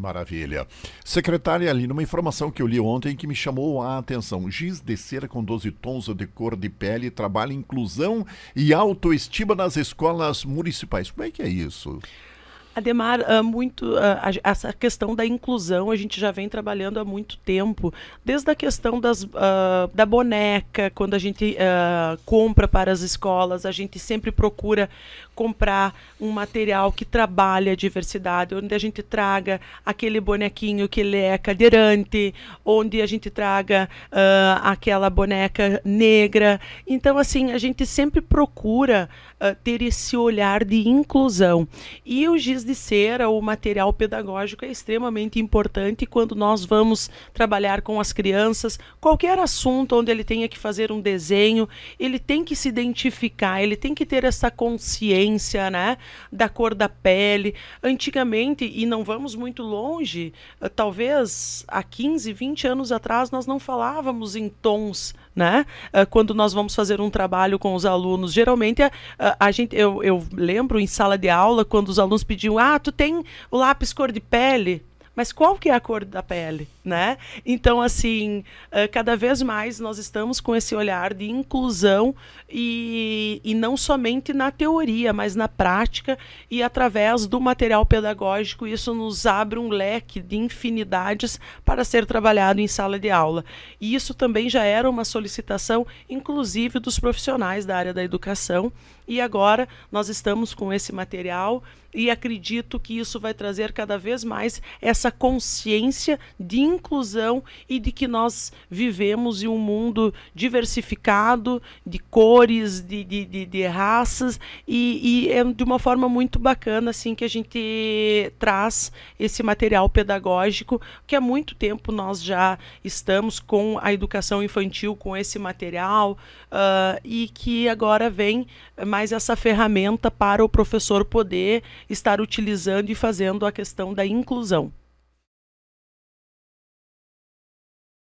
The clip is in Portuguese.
Maravilha. Secretária Aline, uma informação que eu li ontem que me chamou a atenção. Giz de cera com 12 tons de cor de pele trabalha inclusão e autoestima nas escolas municipais. Como é que é isso? Ademar, ah, muito ah, essa questão da inclusão a gente já vem trabalhando há muito tempo, desde a questão das, ah, da boneca, quando a gente compra para as escolas, a gente sempre procura comprar um material que trabalhe a diversidade, onde a gente traga aquele bonequinho que ele é cadeirante, onde a gente traga aquela boneca negra. Então, assim, a gente sempre procura ter esse olhar de inclusão. E o GIS de cera ou material pedagógico é extremamente importante quando nós vamos trabalhar com as crianças. Qualquer assunto onde ele tenha que fazer um desenho, ele tem que se identificar, ele tem que ter essa consciência né, da cor da pele. Antigamente, e não vamos muito longe, eh, talvez há 15, 20 anos atrás, nós não falávamos em tons né? Eh, quando nós vamos fazer um trabalho com os alunos, geralmente a, eh, a gente, eu, eu, lembro em sala de aula quando os alunos pediam ah, tu tem o lápis cor de pele? mas qual que é a cor da pele, né? Então, assim, eh, cada vez mais nós estamos com esse olhar de inclusão e, e não somente na teoria, mas na prática e através do material pedagógico. Isso nos abre um leque de infinidades para ser trabalhado em sala de aula. E isso também já era uma solicitação, inclusive, dos profissionais da área da educação. E agora nós estamos com esse material e acredito que isso vai trazer cada vez mais essa essa consciência de inclusão e de que nós vivemos em um mundo diversificado, de cores, de, de, de, de raças, e, e, é de uma forma muito bacana assim que a gente traz esse material pedagógico, que há muito tempo nós já estamos com a educação infantil, com esse material, uh, e que agora vem mais essa ferramenta para o professor poder estar utilizando e fazendo a questão da inclusão.